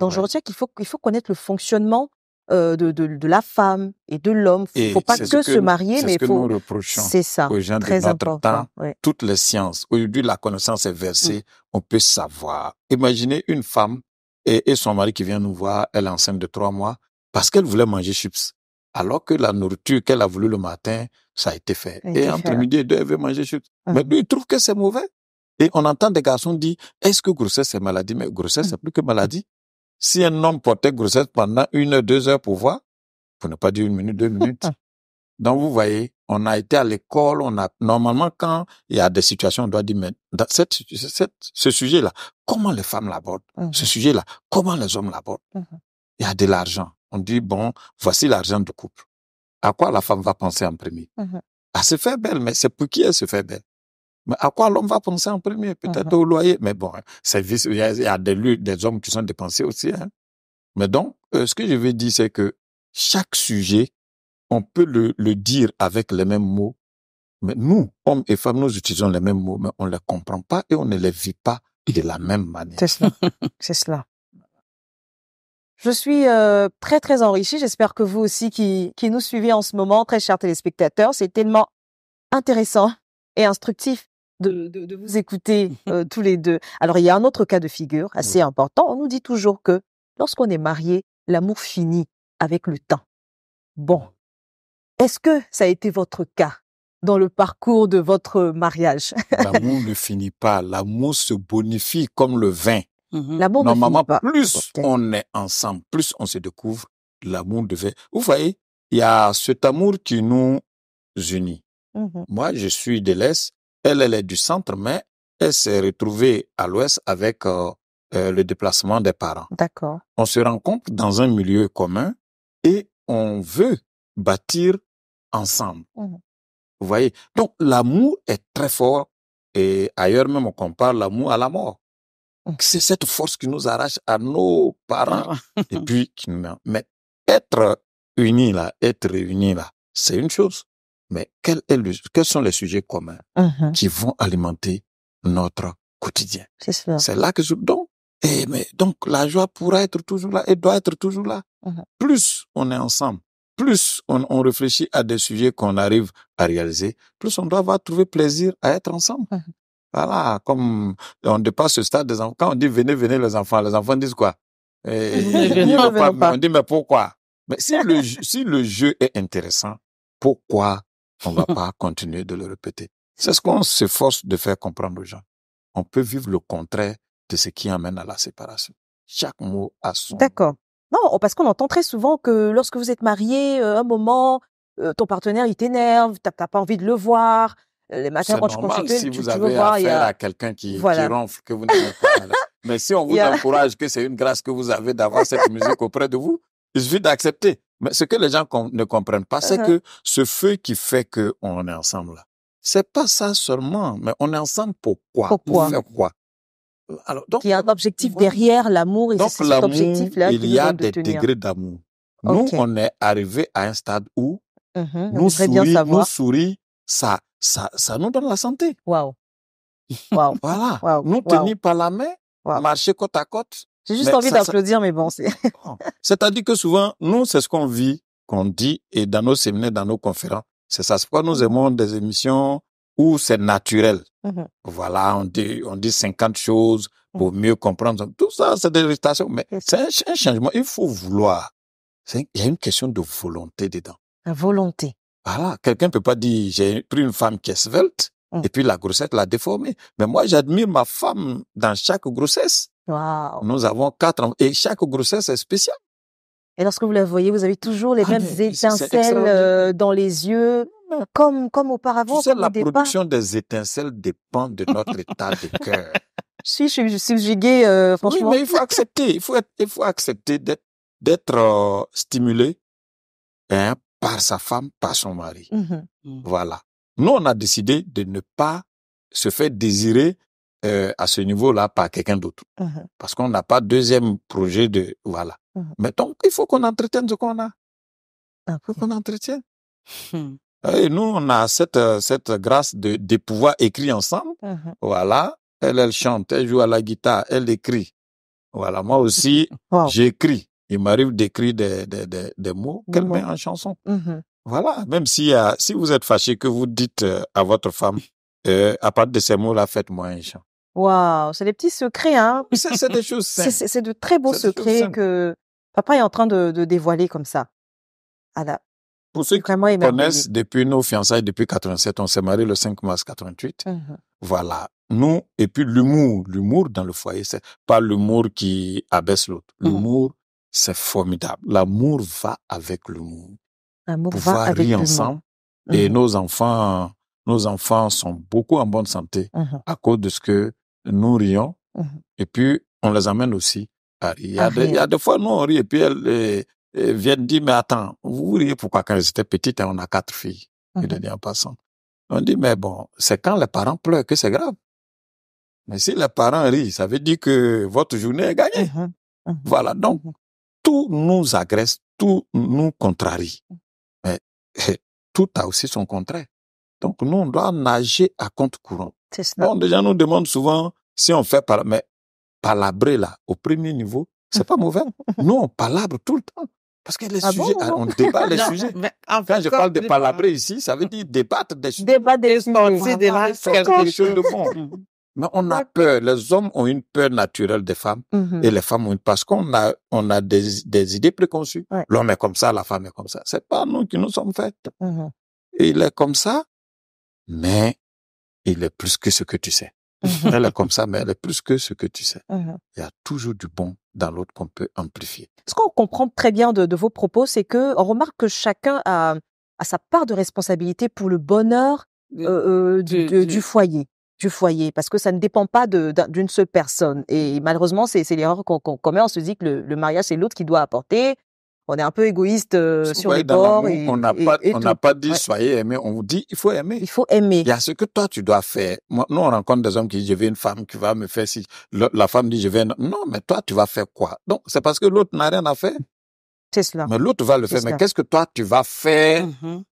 Donc je retiens qu'il faut, il faut connaître le fonctionnement de, de, la femme et de l'homme. Il ne faut pas que, se marier, mais il faut. C'est ça. très important, toutes les sciences. Aujourd'hui, la connaissance est mmh. versée. On peut savoir. Imaginez une femme et, et, son mari qui vient nous voir. Elle est enceinte de trois mois parce qu'elle voulait manger chips. Alors que la nourriture qu'elle a voulu le matin, ça a été fait. et entre midi et deux, elle veut manger chips. Ah. Mais lui, il trouve que c'est mauvais. Et on entend des garçons dire, est-ce que grossesse c'est maladie? Mais grossesse, mmh. c'est plus que maladie. Si un homme portait grossesse pendant une heure, deux heures pour voir, pour ne pas dire une minute, deux minutes. Donc, vous voyez, on a été à l'école, on a, normalement, quand il y a des situations, on doit dire, mais ce sujet-là, comment les femmes l'abordent? Ce mmh sujet-là, comment les hommes l'abordent? Mmh il y a de l'argent. On dit, bon, voici l'argent du couple. À quoi la femme va penser en premier? Mmh à se faire belle, mais c'est pour qui elle se fait belle? Mais à quoi l'homme va penser en premier Peut-être au loyer. Mais bon, hein, il y, a des, hommes qui sont dépensés aussi. Hein. Mais donc, euh, ce que je veux dire, c'est que chaque sujet, on peut le, dire avec les mêmes mots. Mais nous, hommes et femmes, nous utilisons les mêmes mots, mais on ne les comprend pas et on ne les vit pas de la même manière. C'est cela. c'est cela. Je suis euh, très, très enrichie. J'espère que vous aussi qui, qui nous suivez en ce moment, très chers téléspectateurs, c'est tellement intéressant et instructif de, vous écouter euh, tous les deux. Alors, il y a un autre cas de figure assez important. On nous dit toujours que lorsqu'on est marié, l'amour finit avec le temps. Bon, mmh. est-ce que ça a été votre cas dans le parcours de votre mariage L'amour ne finit pas, l'amour se bonifie comme le vin. Mmh l'amour ne finit Plus on est ensemble, plus on se découvre, l'amour devait... Vous voyez, il y a cet amour qui nous unit. Mmh Moi, je suis de l'Est, elle, elle est du centre, mais elle s'est retrouvée à l'ouest avec euh, euh, le déplacement des parents. D'accord. On se rencontre dans un milieu commun et on veut bâtir ensemble. Mmh Vous voyez Donc l'amour est très fort et ailleurs même on compare l'amour à la mort. Mmh. C'est cette force qui nous arrache à nos parents et puis qui nous met. Mais être unis là, être réunis là, c'est une chose mais quels sont les sujets communs uh-huh. qui vont alimenter notre quotidien C'est là que je donc eh, mais donc la joie pourra être toujours là et doit être toujours là. Uh-huh. Plus on est ensemble, plus on, réfléchit à des sujets qu'on arrive à réaliser, plus on doit avoir trouver plaisir à être ensemble. Uh-huh. Voilà, comme on dépasse ce stade des enfants. Quand on dit venez, venez les enfants, les enfants disent quoi eh, eh, pas. On dit mais pourquoi Mais si le, si le jeu est intéressant, pourquoi on va pas continuer de le répéter. C'est ce qu'on s'efforce de faire comprendre aux gens. On peut vivre le contraire de ce qui amène à la séparation. Chaque mot a son. D'accord. Non, oh, parce qu'on entend très souvent que lorsque vous êtes marié, euh, un moment, euh, ton partenaire il t'énerve, t'as pas envie de le voir. Euh, les matins quand normal, tu si vous avez affaire à quelqu'un qui, ronfle que vous n'aimez pas. Mais si on vous encourage que c'est une grâce que vous avez d'avoir cette musique auprès de vous, il suffit d'accepter. Mais ce que les gens ne comprennent pas, c'est uh-huh. que ce feu qui fait qu'on est ensemble, c'est pas ça seulement, mais on est ensemble pour quoi Pourquoi Pour faire quoi Alors, donc, Il y a un objectif derrière l'amour et donc, l'amour, cet objectif-là Il y a des degrés d'amour. Nous, on est arrivé à un stade où mm-hmm. nous, souris, ça, ça, ça nous donne la santé. Waouh. voilà. Nous tenir par la main, marcher côte à côte, j'ai juste envie d'applaudir, mais bon, c'est. Oh. C'est-à-dire que souvent, nous, c'est ce qu'on vit, qu'on dit, et dans nos séminaires, dans nos conférences, c'est ça. C'est pourquoi nous mmh. aimons des émissions où c'est naturel. Mmh voilà, on dit, on dit 50 choses mmh. pour mieux comprendre. Tout ça, c'est des irritations, mais c'est un, changement. Il faut vouloir. Il y a une question de volonté dedans. volonté. Voilà, quelqu'un peut pas dire, j'ai pris une femme qui est svelte, et puis la grossesse l'a déformée. Mais moi, j'admire ma femme dans chaque grossesse. Nous avons quatre enfants et chaque grossesse est spéciale. Et lorsque vous la voyez, vous avez toujours les ah, mêmes étincelles euh, dans les yeux, comme, comme auparavant. Tu sais, la production des étincelles dépend de notre état de cœur. Si, je suis subjuguée, franchement. Euh, oui, mais il faut accepter. Il faut, il faut accepter d'être euh, stimulé hein, par sa femme, par son mari. Mhm. Mm. Voilà. Nous, on a décidé de ne pas se faire désirer euh, à ce niveau-là par quelqu'un d'autre. Uh-huh. Parce qu'on n'a pas deuxième projet de... Voilà. Uh-huh. Mais donc, il faut qu'on entretienne ce qu'on a. Ah, il faut qu'on entretienne. Hmm. Et nous, on a cette, cette grâce de, de pouvoir écrire ensemble. Uh-huh. Voilà. Elle, elle chante, elle joue à la guitare, elle écrit. Voilà. Moi aussi, j'écris. Il m'arrive d'écrire des, des, des, des, mots qu'elle met en chanson. Voilà, même si, euh, si vous êtes fâché, que vous dites euh, à votre femme, euh, à part de ces mots-là, faites-moi un chant. Waouh, c'est des petits secrets, hein. C'est des choses C'est de très beaux secrets que papa est en train de, dévoiler comme ça. Ah Pour ceux qui connaissent, depuis nos fiançailles, depuis 87, on s'est mariés le 5 mars 88. Mmh voilà. Nous, et puis l'humour, l'humour dans le foyer, c'est pas l'humour qui abaisse l'autre. Mmh l'humour, c'est formidable. L'amour va avec l'humour on pouvoir rire ensemble. Et mmh. nos enfants, nos enfants sont beaucoup en bonne santé mmh. à cause de ce que nous rions. Mmh. Et puis, on les amène aussi à rire. Il y a, des, fois, nous, on rit et puis elles, viennent dire, mais attends, vous riez pourquoi quand j'étais petite, hein, on a quatre filles. en passant. On dit, mais bon, c'est quand les parents pleurent que c'est grave. Mais si les parents rient, ça veut dire que votre journée est gagnée. Voilà. Donc, tout nous agresse, tout nous contrarie. tout a aussi son contraire. Donc, nous, on doit nager à compte courant. Bon, déjà, nous demande souvent si on fait par, mais palabrer là, au premier niveau, c'est pas mauvais. Hein. nous, on palabre tout le temps. Parce que les ah sujets, ah, on débat les sujets. Quand je parle de palabrer ici, ça veut dire débattre des sujets. Débattre des sujets. C'est quelque chose de bon. Mais on a peur. Les hommes ont une peur naturelle des femmes mm-hmm. et les femmes ont une parce qu'on a on a des, des idées préconçues. L'homme est comme ça, la femme est comme ça. C'est pas nous qui nous sommes faites. Mm-hmm. Il est comme ça, mais il est plus que ce que tu sais. Mm-hmm. Elle est comme ça, mais elle est plus que ce que tu sais. Il y a toujours du bon dans l'autre qu'on peut amplifier. Ce qu'on comprend très bien de, vos propos, c'est que on remarque que chacun a, sa part de responsabilité pour le bonheur euh, euh, du foyer du foyer parce que ça ne dépend pas d'une seule personne. Et malheureusement, c'est l'erreur qu'on commet. On se dit que le, mariage, c'est l'autre qui doit apporter. On est un peu égoïste euh, sur les bords. on n'a pas, on n'a pas dit soyez aimé. On vous dit il faut aimer. Il faut aimer. Il y a ce que toi tu dois faire. Moi, nous on rencontre des hommes qui disent je veux une femme qui va me faire si la femme dit je veux non mais toi tu vas faire quoi Donc c'est parce que l'autre n'a rien à faire. C'est cela. Mais l'autre va le faire. Mais qu'est-ce que toi tu vas faire mmh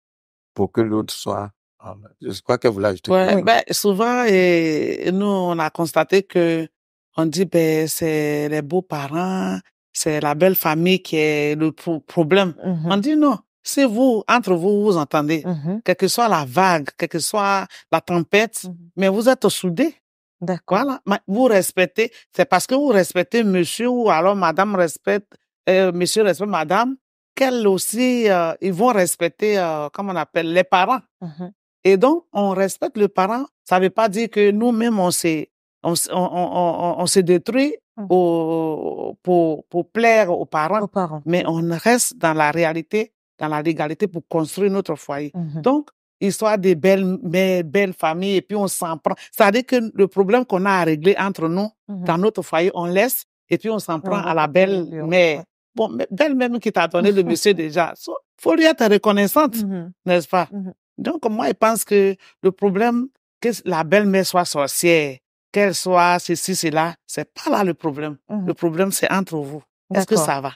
pour que l'autre soit ah, ben, je crois que vous l'avez ben, souvent, et nous, on a constaté que on dit, ben, c'est les beaux-parents, c'est la belle famille qui est le problème. Mm-hmm. On dit non. C'est vous, entre vous, vous entendez, Que mm-hmm. quelle que soit la vague, quelle que soit la tempête, mm-hmm. mais vous êtes soudés. D'accord. Voilà. Vous respectez. C'est parce que vous respectez monsieur ou alors madame respecte, euh, monsieur respecte madame, qu'elle aussi, euh, ils vont respecter, comme euh, comment on appelle, les parents. Et donc, on respecte le parent. Ça ne veut pas dire que nous-mêmes, on on, on, on, se détruit mmh. au, pour, pour plaire aux parents, aux parents, mais on reste dans la réalité, dans la légalité pour construire notre foyer. Mmh. Donc, histoire des belles mais belles familles, et puis on s'en prend. Ça veut dire que le problème qu'on a à régler entre nous, mmh. dans notre foyer, on laisse, et puis on s'en prend à la belle-mère. Bon, belle-même qui t'a donné le monsieur déjà. Il faut lui être reconnaissante, n'est-ce pas? Donc, moi, je pense que le problème, que la belle-mère soit sorcière, qu'elle soit ceci, cela, c'est pas là le problème. Mmh. Le problème, c'est entre vous. Est-ce que ça va?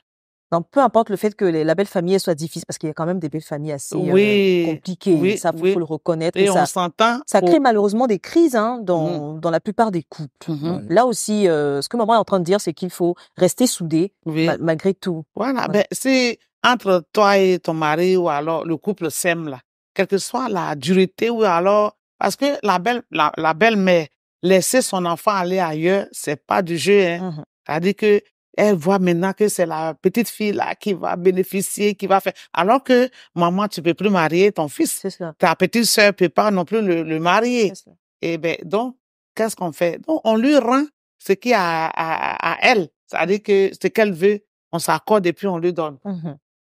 Donc, peu importe le fait que les, la belle famille soit difficile, parce qu'il y a quand même des belles familles assez euh, compliquées, ça, il faut le reconnaître. Et, Ça crée malheureusement des crises hein, mmh. dans, la plupart des couples. Mmh. Là aussi, euh, ce que maman est en train de dire, c'est qu'il faut rester soudé malgré tout. Voilà, c'est ben, entre toi et ton mari ou alors le couple s'aime là quelle que soit la dureté ou alors, parce que la belle, la, belle-mère, laisser son enfant aller ailleurs, c'est pas du jeu, hein. Mmh c'est-à-dire que elle voit maintenant que c'est la petite fille là qui va bénéficier, qui va faire. Alors que maman, tu peux plus marier ton fils. Ta petite sœur peut pas non plus le, marier. Et eh ben donc, qu'est-ce qu'on fait Donc, on lui rend ce qui a à, à, elle, c'est-à-dire que ce qu'elle veut, on s'accorde et puis on lui donne. Mmh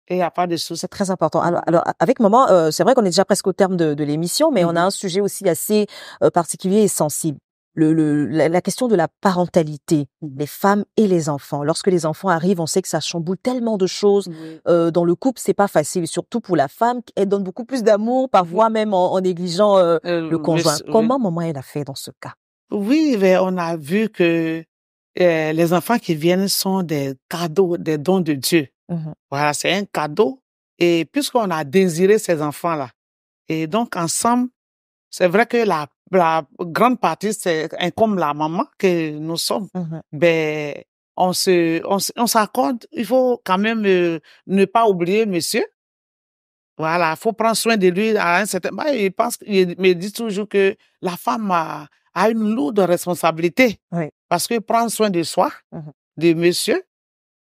et à part des choses. C'est très important. Alors, alors avec maman, euh, c'est vrai qu'on est déjà presque au terme de, l'émission, mais on a mhm. un sujet aussi assez euh, particulier et sensible. Le, la, question de la parentalité, mmh. les femmes et les enfants. Lorsque les enfants arrivent, on sait que ça chamboule tellement de choses. Euh, dans le couple, c'est pas facile, surtout pour la femme. Elle donne beaucoup plus d'amour, parfois même en, négligeant le conjoint. Comment maman elle a fait dans ce cas Oui, on a vu que les enfants qui viennent sont des cadeaux, des dons de Dieu. Mmh voilà, c'est un cadeau. Et puisqu'on a désiré ces enfants-là, et donc ensemble, c'est vrai que la, grande partie, c'est comme la maman que nous sommes, mmh ben, on se, on, s'accorde, il faut quand même euh, ne pas oublier monsieur. Voilà, il faut prendre soin de lui à Il pense, il me dit toujours que la femme a, une lourde responsabilité. Parce que prendre soin de soi, mmh de monsieur,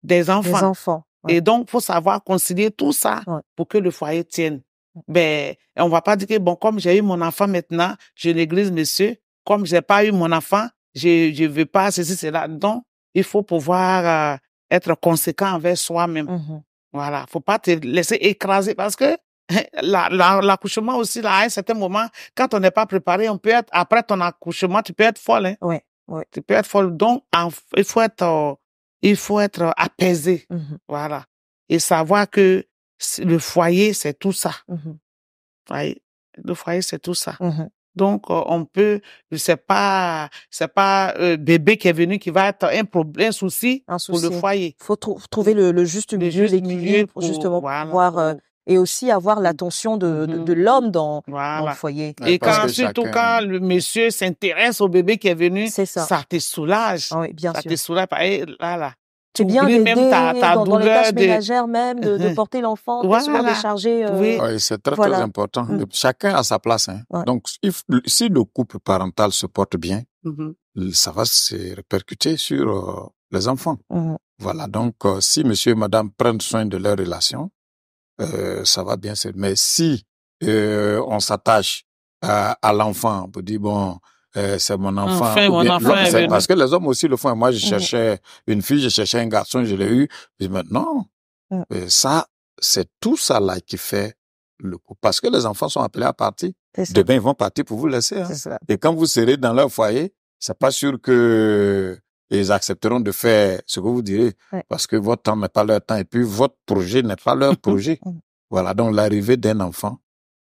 des enfants. Des enfants. Et donc, il faut savoir concilier tout ça pour que le foyer tienne. Ben, on ne va pas dire que, bon, comme j'ai eu mon enfant maintenant, je néglige monsieur. Comme je n'ai pas eu mon enfant, je ne veux pas ceci, cela. Donc, il faut pouvoir euh, être conséquent envers soi-même. Mmh voilà, faut pas te laisser écraser parce que l'accouchement aussi, là, à un certain moment, quand on n'est pas préparé, on peut être, après ton accouchement, tu peux être folle. Hein. Oui, Tu peux être folle. Donc, il faut être euh, il faut être apaisé. Mmh voilà. Et savoir que le foyer, c'est tout ça. Mmh le foyer, c'est tout ça. Mmh Donc, euh, on peut, c'est pas, c'est pas euh, bébé qui est venu qui va être un problème, souci, pour le foyer. Il Faut trouver le, juste milieu, le pour, justement pour, euh, et aussi avoir mmh. l'attention de, de, mmh. l'homme dans, dans, le foyer. Et quand, surtout quand le monsieur s'intéresse au bébé qui est venu, ça. te soulage. Ah ça te soulage. Eh, là, là. Tu bien même ta, ta dans, douleur les tâches ménagères même, de, porter l'enfant, voilà. de charger. Euh, c'est très, très important. Mmh. Chacun a sa place. Hein. Donc, si le couple parental se porte bien, ça va se répercuter sur euh, les enfants. Voilà, donc euh, si monsieur et madame prennent soin de leur relation, euh, ça va bien. Mais si euh, on s'attache à, euh, à l'enfant peut dire, bon, euh, c'est mon enfant. parce que les hommes aussi le font. Moi, je cherchais une fille, je cherchais un garçon, je l'ai eu. mais maintenant euh, ça, c'est tout ça là qui fait le coup. Parce que les enfants sont appelés à partir. Demain, ils vont partir pour vous laisser. Hein. Et quand vous serez dans leur foyer, c'est pas sûr que ils accepteront de faire ce que vous direz parce que votre temps n'est pas leur temps et puis votre projet n'est pas leur projet. voilà, donc l'arrivée d'un enfant,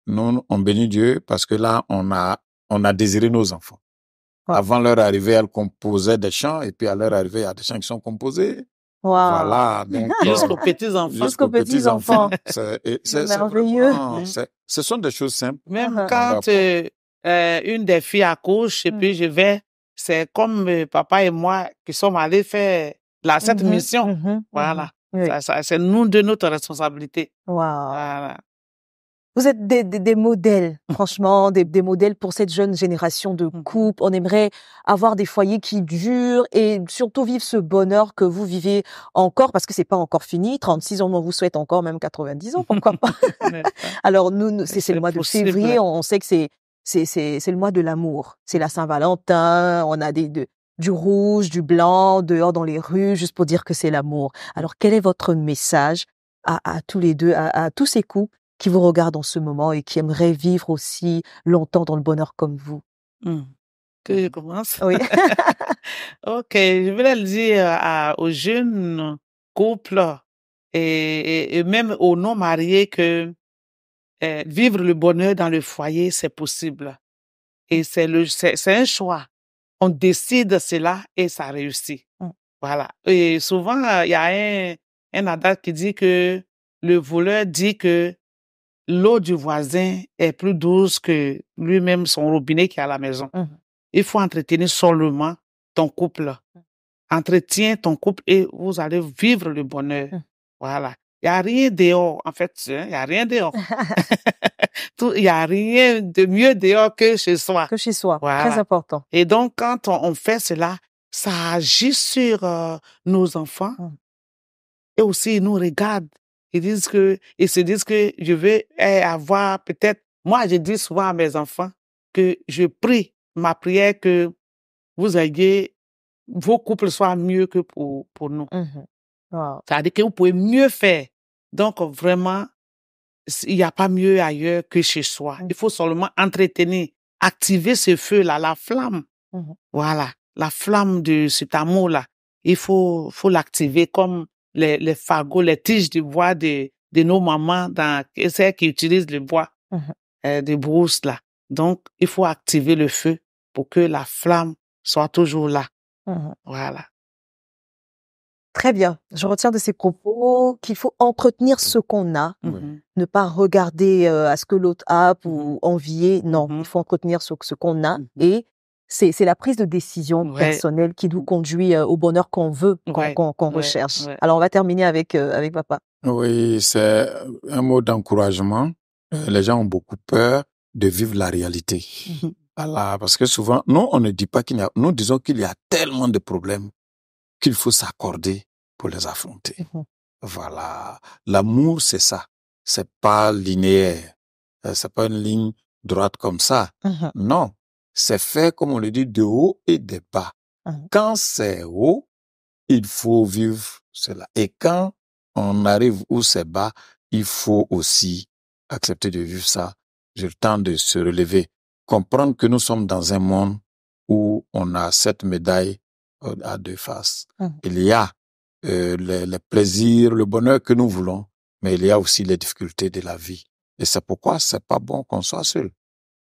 nous, on bénit Dieu parce que là, on a, on a désiré nos enfants. Avant leur arrivée, elles composaient des chants et puis à leur arrivée, il y a des chants qui sont composés. Wow. Voilà. Jusqu'aux euh, petits-enfants. Jusqu'aux petits-enfants. C'est merveilleux. Ce sont des choses simples. Même ah. quand euh, euh, une des filles accouche et puis je vais c'est comme euh, papa et moi qui sommes allés faire la, mmh cette mission. Mmh mmh voilà. c'est nous de notre responsabilité. Wow. Vous êtes des, des, modèles, franchement, des, des, modèles pour cette jeune génération de couples. On aimerait avoir des foyers qui durent et surtout vivre ce bonheur que vous vivez encore, parce que c'est pas encore fini. 36 ans, on vous souhaite encore même 90 ans, pourquoi pas Alors nous, c'est le mois de février. on sait que c'est c'est, le mois de l'amour. C'est la Saint-Valentin, on a des, du rouge, du blanc, dehors dans les rues, juste pour dire que c'est l'amour. Alors quel est votre message à, tous les deux, à, tous ces couples qui vous regardent en ce moment et qui aimeraient vivre aussi longtemps dans le bonheur comme vous mmh. Que je commence Oui. ok, je voulais le dire aux jeunes couples et même aux non-mariés que euh, vivre le bonheur dans le foyer, c'est possible. Et mmh. c'est le, c'est, un choix. On décide cela et ça réussit. Mmh. Voilà. Et souvent, euh, il y a un, un adage qui dit que le voleur dit que l'eau du voisin est plus douce que lui-même son robinet qui est à la maison. Mmh. Il faut entretenir seulement ton couple. Entretiens ton couple et vous allez vivre le bonheur. Voilà. Il n'y a rien dehors, en fait. Il n'y a rien dehors. Il n'y a rien de mieux dehors que chez soi. Que chez soi. Très important. Et donc, quand on, fait cela, ça agit sur euh, nos enfants. Mmh. Et aussi, ils nous regardent. Ils disent que, ils se disent que je veux eh, avoir peut-être, moi, je dis souvent à mes enfants que je prie ma prière que vous ayez, vos couples soient mieux que pour, pour nous. Mmh c'est-à-dire que vous pouvez mieux faire. Donc, vraiment, il n'y a pas mieux ailleurs que chez soi. Mmh. Il faut seulement entretenir, activer ce feu-là, la flamme. Mmh voilà, la flamme de cet amour-là. Il faut, faut l'activer comme les, les fagots, les tiges de bois de, de nos mamans, dans, celles qui utilisent le bois des mmh euh, de brousse, là. Donc, il faut activer le feu pour que la flamme soit toujours là. Voilà. Très bien. Je retiens de ces propos qu'il faut entretenir ce qu'on a, mhm. ne pas regarder euh, à ce que l'autre a mhm. ou envier. Non, mhm. il faut entretenir ce, qu'on a. Et c'est la prise de décision personnelle qui nous conduit euh, au bonheur qu'on veut, qu'on recherche. Alors, on va terminer avec, euh, avec papa. Oui, c'est un mot d'encouragement. Les gens ont beaucoup peur de vivre la réalité. Voilà, parce que souvent, nous, on ne dit pas qu'il y a, nous disons qu'il y a tellement de problèmes qu'il faut s'accorder pour les affronter. Mm-hmm. Voilà. L'amour, c'est ça. C'est pas linéaire. Euh, c'est pas une ligne droite comme ça. Mm-hmm. Non. C'est fait, comme on le dit, de haut et de bas. Mm-hmm. Quand c'est haut, il faut vivre cela. Et quand on arrive où c'est bas, il faut aussi accepter de vivre ça. J'ai le temps de se relever. Comprendre que nous sommes dans un monde où on a cette médaille euh, à deux faces. Mmh. Il y a euh, le, le, plaisir, le bonheur que nous voulons, mais il y a aussi les difficultés de la vie. Et c'est pourquoi c'est pas bon qu'on soit seul.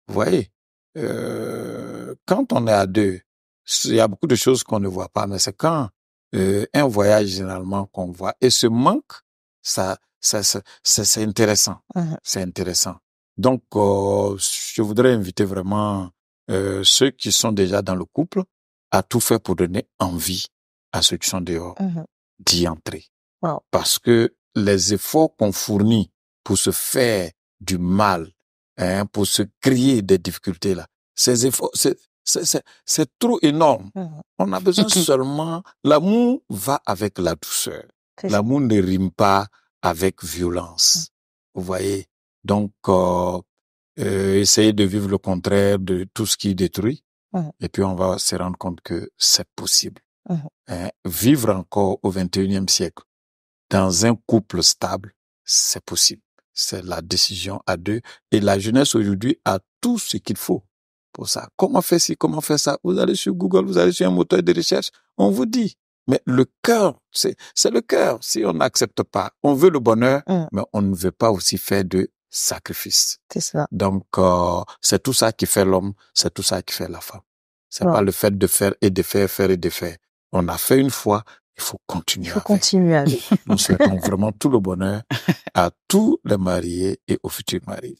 Vous voyez, euh, quand on est à deux, il y a beaucoup de choses qu'on ne voit pas, mais c'est quand euh, un voyage généralement qu'on voit. Et ce manque, ça, ça, c'est intéressant. Mmh. C'est intéressant. Donc, euh, je voudrais inviter vraiment ceux qui sont déjà dans le couple a tout fait pour donner envie à ceux qui sont dehors mmh d'y entrer. Parce que les efforts qu'on fournit pour se faire du mal, hein, pour se créer des difficultés là, ces efforts, c'est trop énorme. Mmh On a besoin seulement, l'amour va avec la douceur. L'amour ne rime pas avec violence. Mmh. Vous voyez? Donc, euh, euh, essayer de vivre le contraire de tout ce qui détruit, et puis on va se rendre compte que c'est possible. Hein, vivre encore au 21e siècle dans un couple stable, c'est possible. C'est la décision à deux. Et la jeunesse aujourd'hui a tout ce qu'il faut pour ça. Comment faire ci, comment faire ça Vous allez sur Google, vous allez sur un moteur de recherche, on vous dit. Mais le cœur, c'est le cœur. Si on n'accepte pas, on veut le bonheur, mmh. mais on ne veut pas aussi faire de sacrifice. C'est ça. Donc, euh, c'est tout ça qui fait l'homme, c'est tout ça qui fait la femme. C'est pas le fait de faire et de faire, faire et de faire. On a fait une fois, il faut continuer. Il faut continuer Nous souhaitons vraiment tout le bonheur à tous les mariés et aux futurs mariés.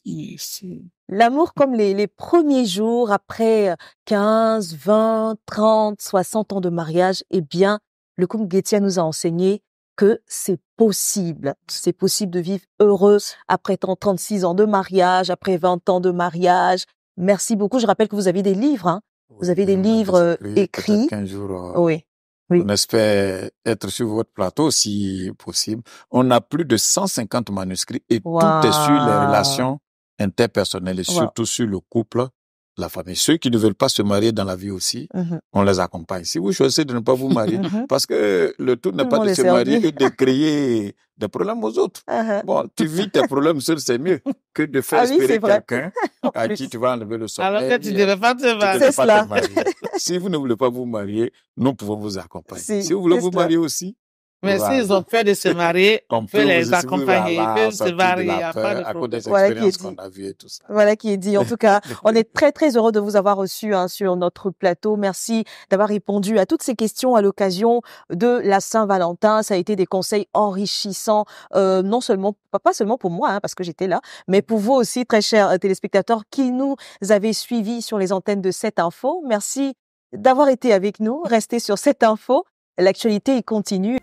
L'amour comme les, premiers jours après 15, 20, 30, 60 ans de mariage, eh bien, le Getia nous a enseigné que c'est possible. C'est possible de vivre heureux après 36 ans de mariage, après 20 ans de mariage. Merci beaucoup. Je rappelle que vous avez des livres. Hein. Vous avez des livres euh, écrits. Euh, oui. On espère être sur votre plateau si possible. On a plus de 150 manuscrits et tout est sur les relations interpersonnelles et surtout sur le couple la famille. Ceux qui ne veulent pas se marier dans la vie aussi, mhm. on les accompagne. Si vous choisissez de ne pas vous marier, mhm. parce que le tout n'est pas de se marier et de créer des problèmes aux autres. Uh-huh. Bon, tu vis tes problèmes seul, c'est mieux que de faire ah espérer quelqu'un à qui tu vas enlever le sommeil. Alors que eh tu ne veux pas te marier. Pas te si vous ne voulez pas vous marier, nous pouvons vous accompagner. si vous voulez vous marier aussi, mais s'ils ont peur de se marier, on peut les accompagner, ils peuvent se marier, À cause pas de problème. Voilà qui est dit. et tout ça. Voilà qui est dit. En tout cas, on est très très heureux de vous avoir reçu hein, sur notre plateau. Merci d'avoir répondu à toutes ces questions à l'occasion de la Saint-Valentin. Ça a été des conseils enrichissants, euh, non seulement pas seulement pour moi hein, parce que j'étais là, mais pour vous aussi, très chers euh, téléspectateurs qui nous avez suivis sur les antennes de cette info. Merci d'avoir été avec nous. Restez sur cette info. L'actualité continue.